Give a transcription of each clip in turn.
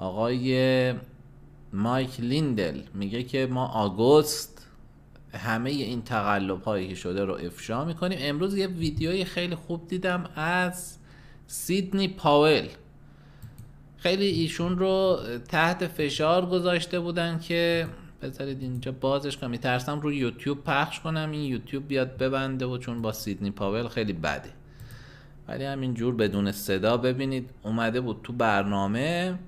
آقای مایک لیندل میگه که ما آگوست همه این تقلب هایی که شده رو افشا میکنیم امروز یه ویدیوی خیلی خوب دیدم از سیدنی پاول خیلی ایشون رو تحت فشار گذاشته بودن که بذارید اینجا بازش کنم میترسم رو یوتیوب پخش کنم این یوتیوب بیاد ببنده و چون با سیدنی پاول خیلی بده ولی همینجور بدون صدا ببینید اومده بود تو برنامه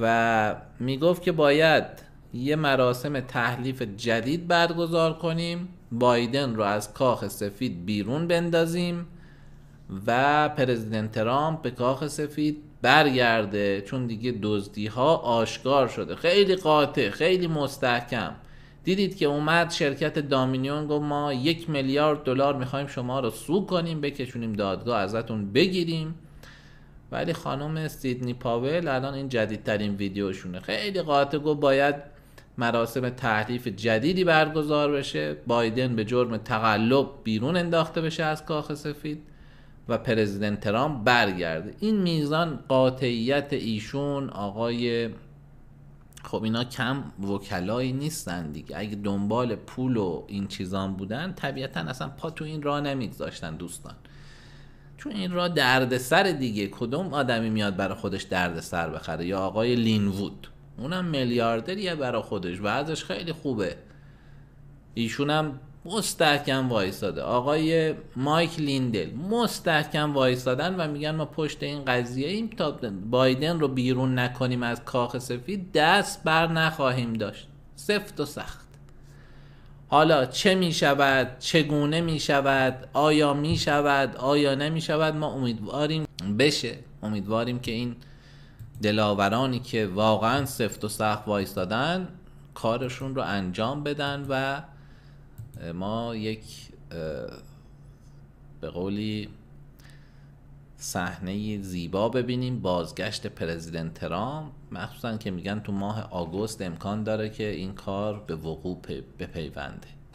و میگفت که باید یه مراسم تحلیف جدید برگزار کنیم بایدن رو از کاخ سفید بیرون بندازیم و پرزیدنت ترامپ به کاخ سفید برگرده چون دیگه دزدی ها آشکار شده خیلی قاطع خیلی مستحکم دیدید که اومد شرکت دامینیون گفت ما یک میلیارد دلار میخوایم شما رو سو کنیم بکشونیم دادگاه ازتون بگیریم ولی خانم سیدنی پاول الان این جدیدترین ویدیوشونه خیلی قاطع گفت باید مراسم تحریف جدیدی برگزار بشه بایدن به جرم تقلب بیرون انداخته بشه از کاخ سفید و پرزیدنت ترامپ برگرده این میزان قاطعیت ایشون آقای خب اینا کم وکلایی نیستن دیگه اگه دنبال پول و این چیزان بودن طبیعتا اصلا پا تو این راه نمیگذاشتن دوستان چون این را دردسر دیگه کدوم آدمی میاد برای خودش دردسر بخره یا آقای لینوود اونم میلیاردریه برای خودش ازش خیلی خوبه ایشونم مستحکم وایستاده آقای مایک لیندل مستحکم وایستادن و میگن ما پشت این قضیه ایم تا بایدن رو بیرون نکنیم از کاخ سفید دست بر نخواهیم داشت سفت و سخت حالا چه می شود چگونه می شود آیا می شود آیا نمی شود ما امیدواریم بشه امیدواریم که این دلاورانی که واقعا سفت و سخت وایستادن کارشون رو انجام بدن و ما یک به قولی صحنه زیبا ببینیم بازگشت پرزیدنت ترامپ مخصوصا که میگن تو ماه آگوست امکان داره که این کار به وقوع بپیونده